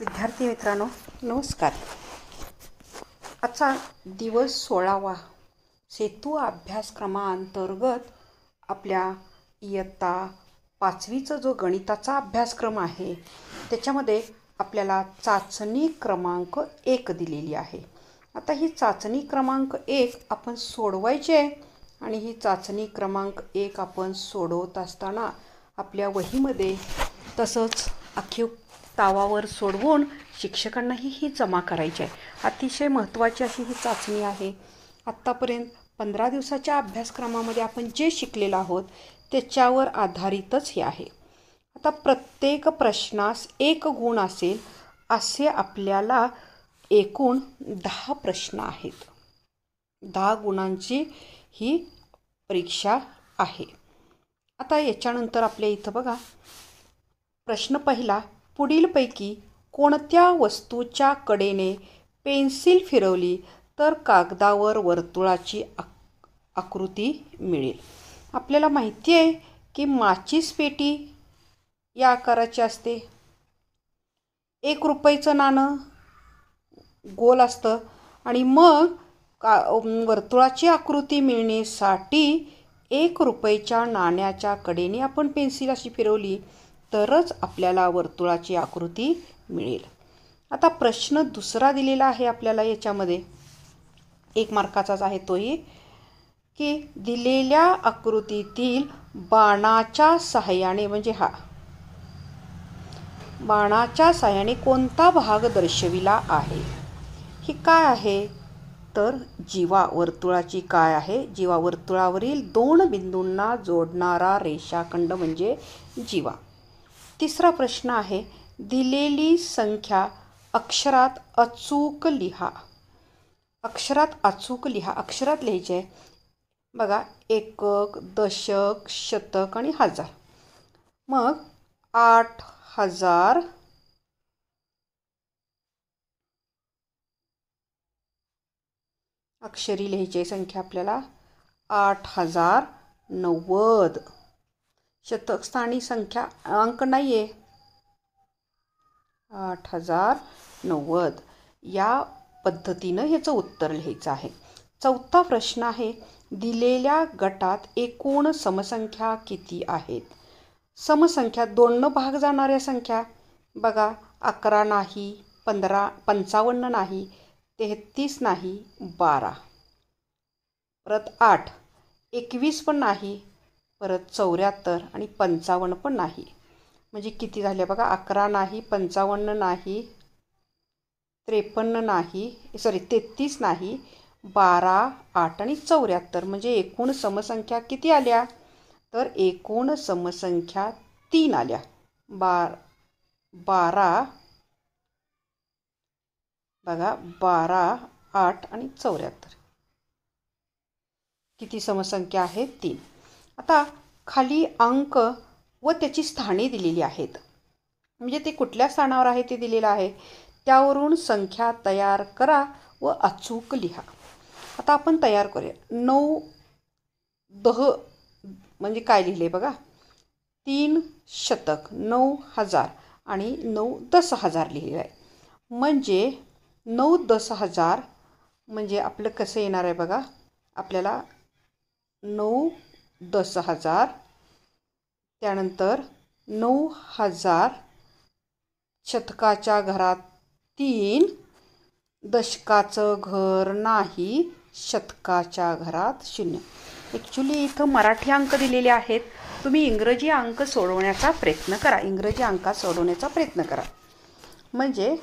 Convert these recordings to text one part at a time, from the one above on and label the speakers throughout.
Speaker 1: विद्यार्थी मित्रांनो नमस्कार आजचा दिवस सोळावा सेतू अभ्यासक्रमाअंतर्गत आपल्या इयत्ता पाचवीचा जो गणिताचा अभ्यासक्रम आहे त्याच्यामध्ये आपल्याला चाचणी क्रमांक एक दिलेली आहे आता ही चाचणी क्रमांक एक आपण सोडवायची आहे आणि ही चाचणी क्रमांक एक आपण सोडवत असताना आपल्या वहीमध्ये तसंच अखीव तावावर सोडवून शिक्षकांनाही ही जमा करायची आहे अतिशय महत्त्वाची अशी ही चाचणी आहे आत्तापर्यंत पंधरा दिवसाच्या अभ्यासक्रमामध्ये आपण जे शिकलेलं आहोत त्याच्यावर आधारितच हे आहे आता प्रत्येक प्रश्नास एक गुण असेल असे आपल्याला एकूण दहा प्रश्न आहेत दहा गुणांची ही परीक्षा आहे आता याच्यानंतर आपल्या इथं बघा प्रश्न पहिला पुढीलपैकी कोणत्या वस्तूच्या कडेने पेन्सिल फिरवली तर कागदावर वर्तुळाची आक आकृती मिळेल आपल्याला माहिती आहे की माचीस पेटी या आकाराची असते एक रुपयाचं नाणं गोल असतं आणि मग का वर्तुळाची आकृती मिळण्यासाठी एक रुपयाच्या नाण्याच्या कडेने आपण पेन्सिल अशी फिरवली तरच आपल्याला वर्तुळाची आकृती मिळेल आता प्रश्न दुसरा दिलेला आहे आपल्याला याच्यामध्ये एक मार्काचाच आहे तोही की दिलेल्या आकृतीतील बाणाच्या सहाय्याने म्हणजे हा बाणाच्या सहाय्याने कोणता भाग दर्शविला आहे ही काय आहे तर जीवा वर्तुळाची काय आहे जीवा वर्तुळावरील दोन बिंदूंना जोडणारा रेषाखंड म्हणजे जीवा तिसरा प्रश्न आहे दिलेली संख्या अक्षरात अचूक लिहा अक्षरात अचूक लिहा अक्षरात लिहायचे आहे बघा एकक दशक शतक आणि हजार मग आठ हजार अक्षरी लिहायची संख्या आपल्याला आठ हजार नव्वद शतकस्थानी संख्या अंक नाही आहे आठ हजार नव्वद या पद्धतीनं ह्याचं उत्तर लिहायचं आहे चौथा प्रश्न आहे दिलेल्या गटात एकूण समसंख्या किती आहेत समसंख्या दोननं भाग जाणाऱ्या संख्या बघा अकरा नाही पंधरा पंचावन्न नाही तेहतीस नाही बारा परत आठ एकवीस पण नाही परत चौऱ्याहत्तर आणि पंचावन्न पण नाही म्हणजे किती झाले बघा अकरा नाही पंचावन्न नाही त्रेपन्न नाही सॉरी तेहतीस नाही बारा आठ आणि चौऱ्याहत्तर म्हणजे एकूण समसंख्या किती आल्या तर एकूण समसंख्या तीन आल्या बार बारा बघा बारा आठ आणि चौऱ्याहत्तर किती समसंख्या आहे तीन आता खाली अंक व त्याची स्थाने दिलेली आहेत म्हणजे ते कुठल्या स्थानावर आहे ते दिलेलं आहे त्यावरून संख्या तयार करा व अचूक लिहा आता आपण तयार करूया नऊ दह म्हणजे काय लिहिले बघा तीन शतक नऊ हजार आणि नऊ दस हजार लिहिले आहे म्हणजे नऊ दस हजार म्हणजे आपलं कसं येणार आहे बघा आपल्याला नऊ दस हजार त्यानंतर नऊ हजार शतकाच्या घरात तीन दशकाचं घर नाही शतकाच्या घरात शून्य ॲक्च्युली इथं मराठी अंक दिलेले आहेत तुम्ही इंग्रजी अंक सोडवण्याचा प्रयत्न करा इंग्रजी अंकात सोडवण्याचा प्रयत्न करा म्हणजे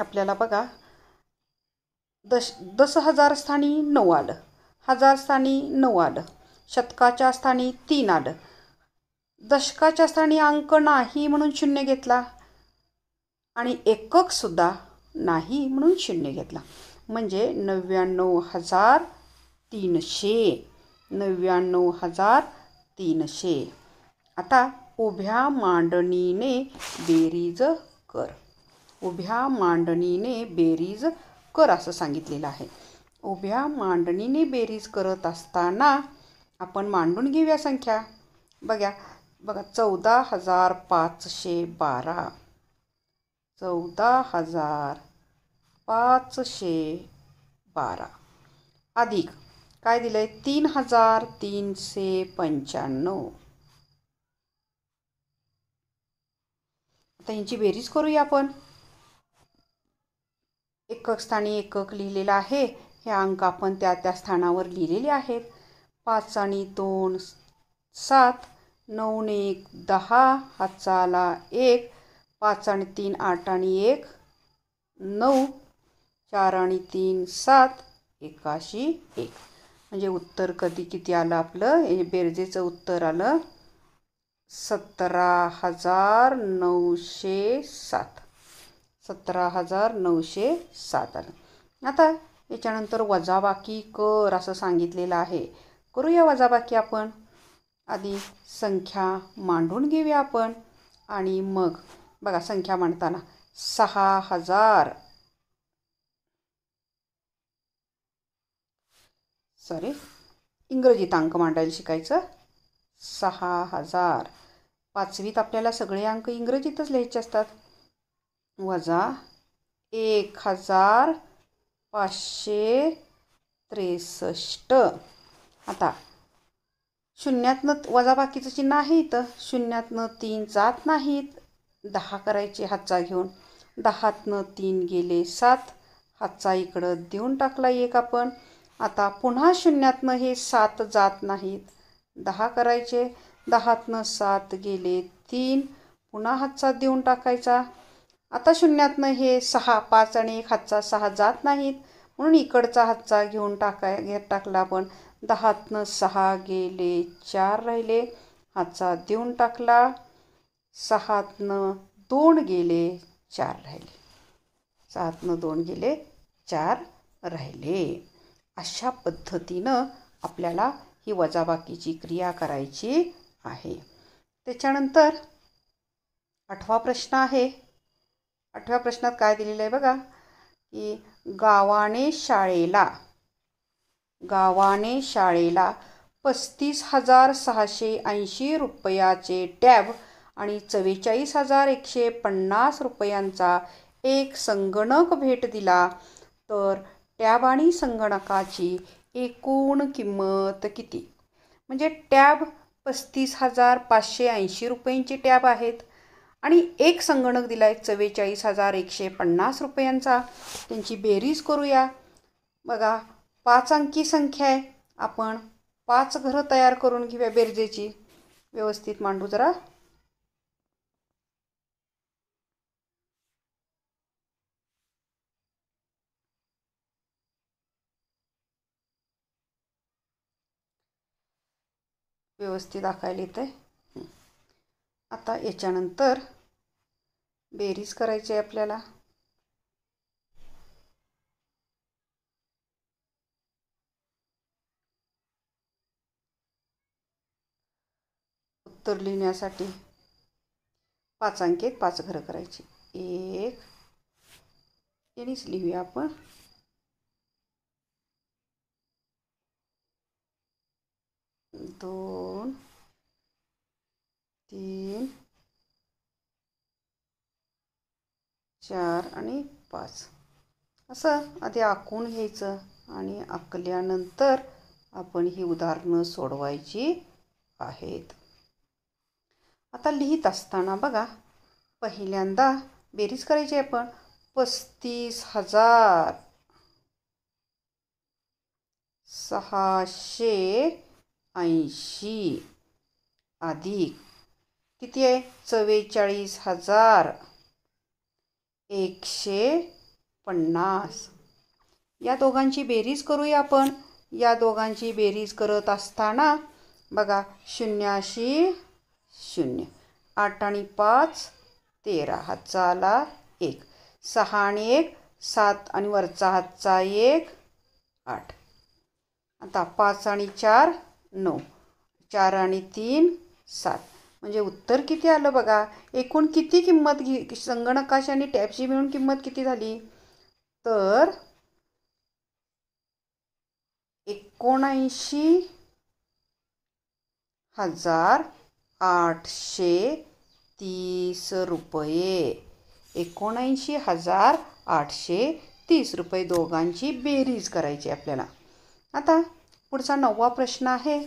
Speaker 1: आपल्याला बघा दश दस हजार स्थानी नऊ आलं हजार स्थानी नऊ आलं शतकाच्या स्थानी तीन आड दशकाच्या स्थानी अंक नाही म्हणून शून्य घेतला आणि एककसुद्धा नाही म्हणून शून्य घेतला म्हणजे नव्याण्णव हजार तीनशे नव्याण्णव हजार तीनशे आता उभ्या मांडणीने बेरीज कर उभ्या मांडणीने बेरीज कर असं सांगितलेलं आहे उभ्या मांडणीने बेरीज करत असताना आपण मांडून घेऊया संख्या बघा बघा चौदा हजार पाचशे बारा चौदा हजार पाचशे बारा अधिक काय दिलं आहे तीन हजार तीनशे पंच्याण्णव आता ह्यांची बेरीज करूया आपण एकक स्थानी एकक लिहिलेलं आहे हे अंक आपण त्या त्या स्थानावर लिहिलेले आहेत पाच आणि दोन सात नऊ एक दहा चाला एक पाच आणि तीन आठ आणि एक नऊ चार आणि तीन सात एकाशी एक म्हणजे उत्तर कधी किती आलं आपलं हे बेरजेचं उत्तर आलं सतरा हजार नऊशे सात सतरा हजार नऊशे सात आलं आता याच्यानंतर वजाबाकी कर असं सांगितलेलं आहे करूया बाकी आपण आधी संख्या मांडून घेऊया आपण आणि मग बघा संख्या मांडताना सहा हजार सॉरी इंग्रजीत अंक मांडायला शिकायचं सहा हजार पाचवीत आपल्याला सगळे अंक इंग्रजीतच लिहायचे असतात वजा एक हजार पाचशे त्रेसष्ट आता शून्यातनं वजाबाकीचं चिन्ह आहे इथं शून्यातनं तीन जात नाहीत दहा करायचे हातचा घेऊन दहातनं तीन गेले सात हातचा इकडं देऊन टाकला एक आपण आता पुन्हा शून्यातनं हे सात जात नाहीत दहा करायचे दहातनं सात गेले तीन पुन्हा हातचा देऊन टाकायचा आता शून्यातनं हे सहा पाच आणि एक हातचा सहा जात नाहीत म्हणून इकडचा हातचा घेऊन टाकाय घेत टाकला आपण दहातनं सहा गेले चार राहिले हाचा देऊन टाकला सहातनं दोन गेले चार राहिले सहातनं दोन गेले चार राहिले अशा पद्धतीनं आपल्याला ही वजाबाकीची क्रिया करायची आहे त्याच्यानंतर आठवा प्रश्न आहे आठव्या प्रश्नात काय दिलेलं आहे बघा की गावाने शाळेला गावाने शाळेला पस्तीस हजार सहाशे ऐंशी रुपयाचे टॅब आणि चव्वेचाळीस हजार एकशे पन्नास रुपयांचा एक संगणक भेट दिला तर टॅब आणि संगणकाची एकूण किंमत किती म्हणजे टॅब पस्तीस हजार पाचशे ऐंशी रुपयांची टॅब आहेत आणि एक संगणक दिला आहे चव्वेचाळीस हजार एकशे पन्नास रुपयांचा त्यांची बेरीज करूया बघा पाच अंकी संख्या आहे आपण पाच घरं तयार करून घेऊया बेरजेची व्यवस्थित मांडू जरा व्यवस्थित दाखायला येतंय आता याच्यानंतर बेरीज करायची आहे आपल्याला उत्तर लिहिण्यासाठी पाच अंकेत पाच घरं करायची एक यांनीच लिहूया आपण दोन तीन चार आणि पाच असं आधी आखून घ्यायचं आणि आकल्यानंतर आपण ही उदाहरणं सोडवायची आहेत आता लिहित असताना बघा पहिल्यांदा बेरीज करायची आपण पस्तीस हजार सहाशे ऐंशी अधिक किती आहे चव्वेचाळीस हजार एकशे पन्नास या दोघांची बेरीज करूया आपण या दोघांची बेरीज करत असताना बघा शून्याशी शून्य आठ आणि पाच तेरा हातचा एक सहा आणि एक सात आणि वरचा हातचा एक आठ आता पाच आणि चार नऊ चार आणि तीन सात म्हणजे उत्तर किती आलं बघा एकूण किती किंमत घे संगणकाश आणि टॅबची मिळून किंमत किती झाली तर एकोणऐंशी हजार आठशे तीस रुपये एकोणऐंशी हजार आठशे तीस रुपये दोघांची बेरीज करायची आपल्याला आता पुढचा नववा प्रश्न आहे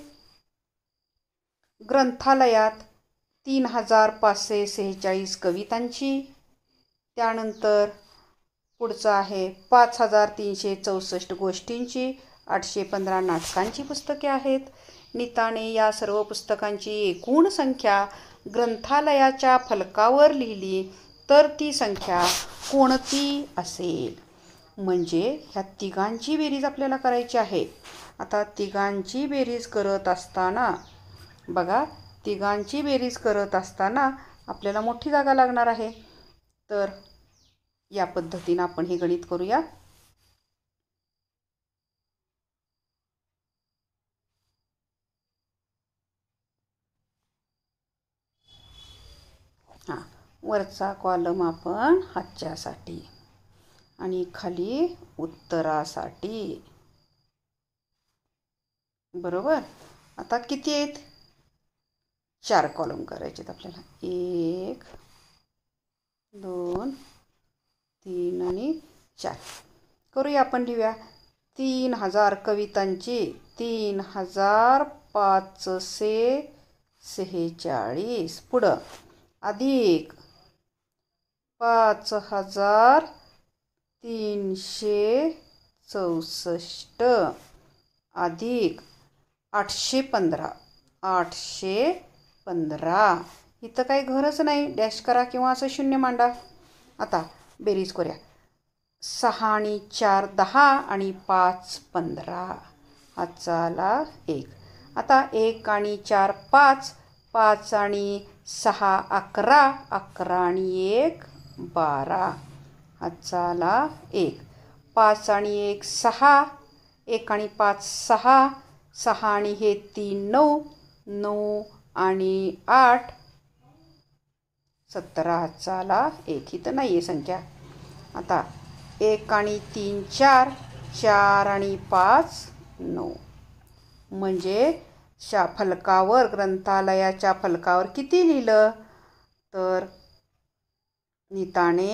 Speaker 1: ग्रंथालयात तीन हजार पाचशे सेहेचाळीस कवितांची त्यानंतर पुढचं आहे पाच हजार तीनशे चौसष्ट गोष्टींची आठशे पंधरा नाटकांची पुस्तके आहेत नीताने या सर्व पुस्तकांची एकूण संख्या ग्रंथालयाच्या फलकावर लिहिली तर ती संख्या कोणती असेल म्हणजे ह्या तिघांची बेरीज आपल्याला करायची आहे आता तिघांची बेरीज करत असताना बघा तिघांची बेरीज करत असताना आपल्याला मोठी जागा लागणार आहे तर या पद्धतीनं आपण हे गणित करूया वरचा कॉलम आपण हातच्यासाठी आणि खाली उत्तरासाठी बरोबर आता किती आहेत चार कॉलम करायचे आहेत आपल्याला एक दोन तीन आणि चार करूया आपण लिहूया तीन हजार कवितांची तीन हजार पाचशे सेहेचाळीस पुढं अधिक पाच हजार तीनशे चौसष्ट अधिक आठशे पंधरा आठशे पंधरा इथं काही घरच नाही डॅश करा किंवा असं शून्य मांडा आता बेरीज करूया सहा आणि चार दहा आणि पाच पंधरा आजचा आला एक आता एक आणि चार पाच पाच आणि सहा अकरा अकरा आणि एक बारा हाचाला एक पाच आणि एक सहा एक आणि पाच सहा सहा आणि हे तीन नऊ नऊ आणि आठ सतरा हा झाला एक ही तर नाही आहे संख्या आता एक आणि तीन चार चार आणि पाच नऊ म्हणजे शा फलकावर ग्रंथालयाच्या फलकावर किती लिहिलं तर नीताने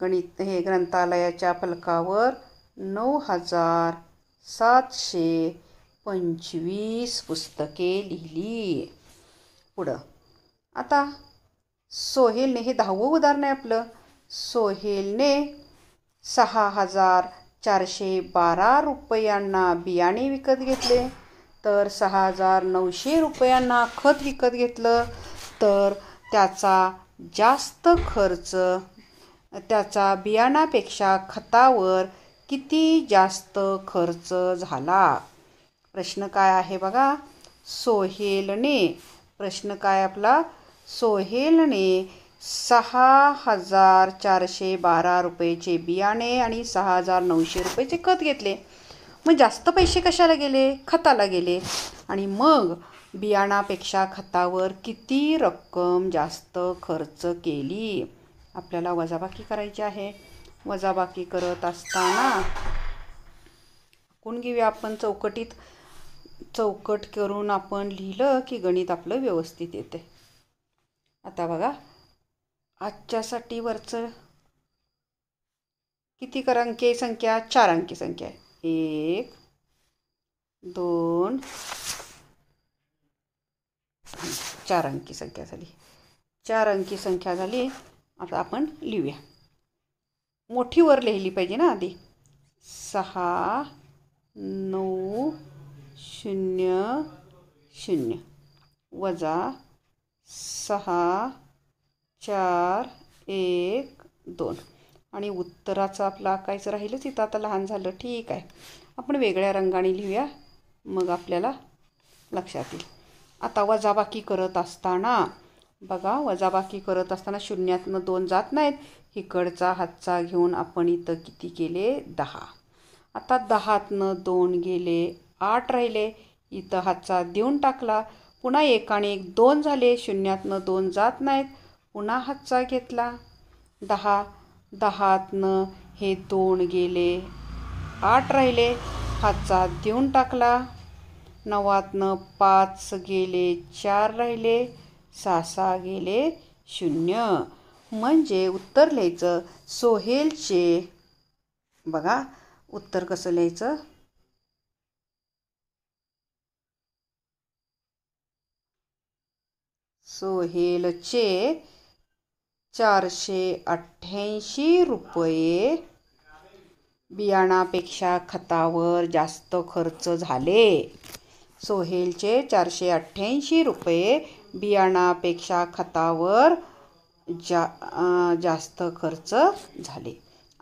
Speaker 1: गणित हे ग्रंथालयाच्या फलकावर नऊ हजार सातशे पंचवीस पुस्तके लिहिली पुढं आता सोहेलने हे दहावं उदाहरण आहे आपलं सोहेलने सहा हजार चारशे बारा रुपयांना बियाणे विकत घेतले तर सहा हजार नऊशे रुपयांना खत विकत घेतलं तर त्याचा जास्त खर्च त्याचा बियाणापेक्षा खतावर किती जास्त खर्च झाला प्रश्न काय आहे बघा सोहेलने प्रश्न काय आपला सोहेलने सहा हजार चारशे बारा रुपयेचे बियाणे आणि सहा हजार नऊशे रुपयेचे खत घेतले मग जास्त पैसे कशाला गेले खताला गेले आणि मग बियाणापेक्षा खतावर किती रक्कम जास्त खर्च केली आपल्याला वजाबाकी करायची आहे वजाबाकी करत असताना कोण घेऊया आपण चौकटीत चौकट करून आपण लिहिलं की गणित आपलं व्यवस्थित येते आता बघा आजच्यासाठी वरचं किती अंकी संख्या चार अंकी संख्या आहे एक दोन चार अंकी संख्या झाली चार अंकी संख्या झाली आता आपण लिहूया मोठी वर लिहिली पाहिजे ना आधी सहा नऊ शून्य शून्य वजा सहा चार एक दोन आणि उत्तराचा आपला काहीच राहिलंच इथं आता लहान झालं ठीक आहे आपण वेगळ्या रंगाने लिहूया मग आपल्याला लक्षात येईल आता वजाबाकी करत असताना बघा वजाबाकी करत असताना शून्यातनं दोन जात नाहीत इकडचा हातचा घेऊन आपण इथं किती केले दहा आता दहातनं दोन गेले आठ राहिले इथं हातचा देऊन टाकला पुन्हा एक आणि एक दोन झाले शून्यातनं दोन जात नाहीत पुन्हा हातचा घेतला दहा दहातनं हे दोन गेले आठ राहिले हातचा देऊन टाकला नवातनं पाच गेले चार राहिले सहा गेले शून्य म्हणजे उत्तर लिहायचं सोहेलचे बघा उत्तर कसं लिहायचं सोहेलचे चारशे अठ्ठ्याऐंशी रुपये बियाणापेक्षा खतावर जास्त खर्च झाले सोहेलचे चारशे अठ्ठ्याऐंशी रुपये बियाणापेक्षा खतावर जा जास्त खर्च झाले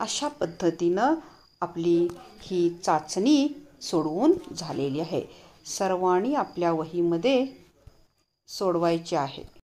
Speaker 1: अशा पद्धतीनं आपली ही चाचणी सोडवून झालेली आहे सर्वांनी आपल्या वहीमध्ये सोडवायची आहे